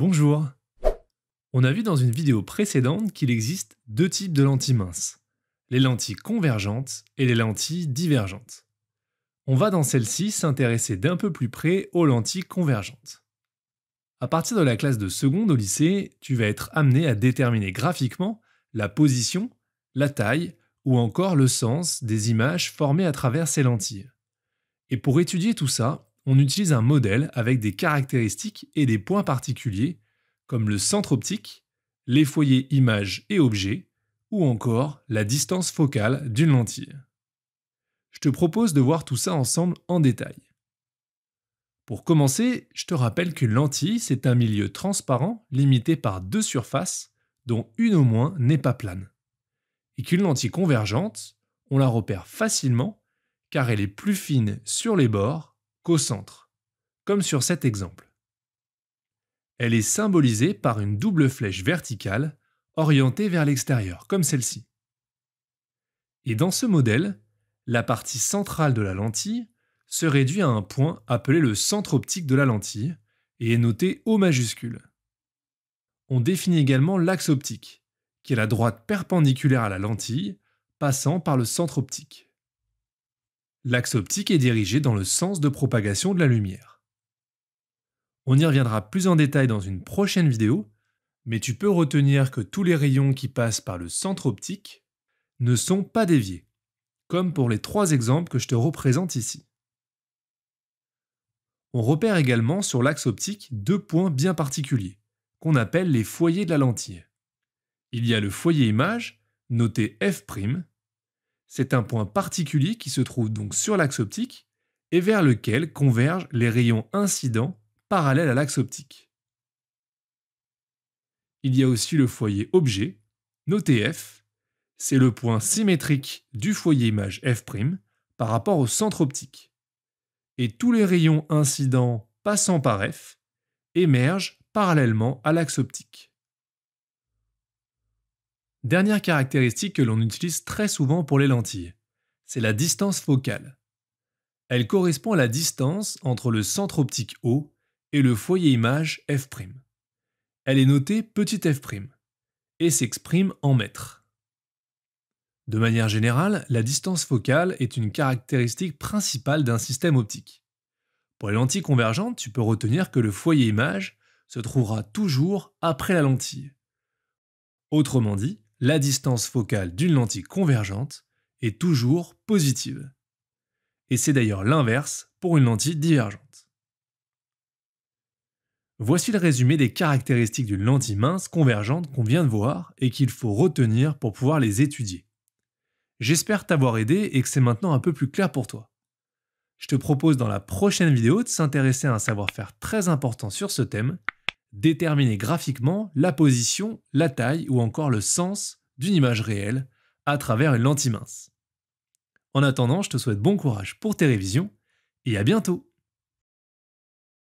Bonjour On a vu dans une vidéo précédente qu'il existe deux types de lentilles minces, les lentilles convergentes et les lentilles divergentes. On va dans celle-ci s'intéresser d'un peu plus près aux lentilles convergentes. À partir de la classe de seconde au lycée, tu vas être amené à déterminer graphiquement la position, la taille ou encore le sens des images formées à travers ces lentilles. Et pour étudier tout ça, on utilise un modèle avec des caractéristiques et des points particuliers, comme le centre optique, les foyers images et objets, ou encore la distance focale d'une lentille. Je te propose de voir tout ça ensemble en détail. Pour commencer, je te rappelle qu'une lentille, c'est un milieu transparent limité par deux surfaces, dont une au moins n'est pas plane. Et qu'une lentille convergente, on la repère facilement, car elle est plus fine sur les bords qu'au centre, comme sur cet exemple. Elle est symbolisée par une double flèche verticale orientée vers l'extérieur, comme celle-ci. Et dans ce modèle, la partie centrale de la lentille se réduit à un point appelé le centre optique de la lentille et est noté O majuscule. On définit également l'axe optique, qui est la droite perpendiculaire à la lentille, passant par le centre optique. L'axe optique est dirigé dans le sens de propagation de la lumière. On y reviendra plus en détail dans une prochaine vidéo, mais tu peux retenir que tous les rayons qui passent par le centre optique ne sont pas déviés, comme pour les trois exemples que je te représente ici. On repère également sur l'axe optique deux points bien particuliers, qu'on appelle les foyers de la lentille. Il y a le foyer image, noté F', c'est un point particulier qui se trouve donc sur l'axe optique et vers lequel convergent les rayons incidents parallèles à l'axe optique. Il y a aussi le foyer objet, noté F, c'est le point symétrique du foyer image F' par rapport au centre optique. Et tous les rayons incidents passant par F émergent parallèlement à l'axe optique. Dernière caractéristique que l'on utilise très souvent pour les lentilles, c'est la distance focale. Elle correspond à la distance entre le centre optique O et le foyer image f'. Elle est notée petit f' et s'exprime en mètres. De manière générale, la distance focale est une caractéristique principale d'un système optique. Pour les lentilles convergentes, tu peux retenir que le foyer image se trouvera toujours après la lentille. Autrement dit, la distance focale d'une lentille convergente est toujours positive. Et c'est d'ailleurs l'inverse pour une lentille divergente. Voici le résumé des caractéristiques d'une lentille mince convergente qu'on vient de voir et qu'il faut retenir pour pouvoir les étudier. J'espère t'avoir aidé et que c'est maintenant un peu plus clair pour toi. Je te propose dans la prochaine vidéo de s'intéresser à un savoir-faire très important sur ce thème déterminer graphiquement la position, la taille ou encore le sens d'une image réelle à travers une lentille mince. En attendant, je te souhaite bon courage pour tes révisions et à bientôt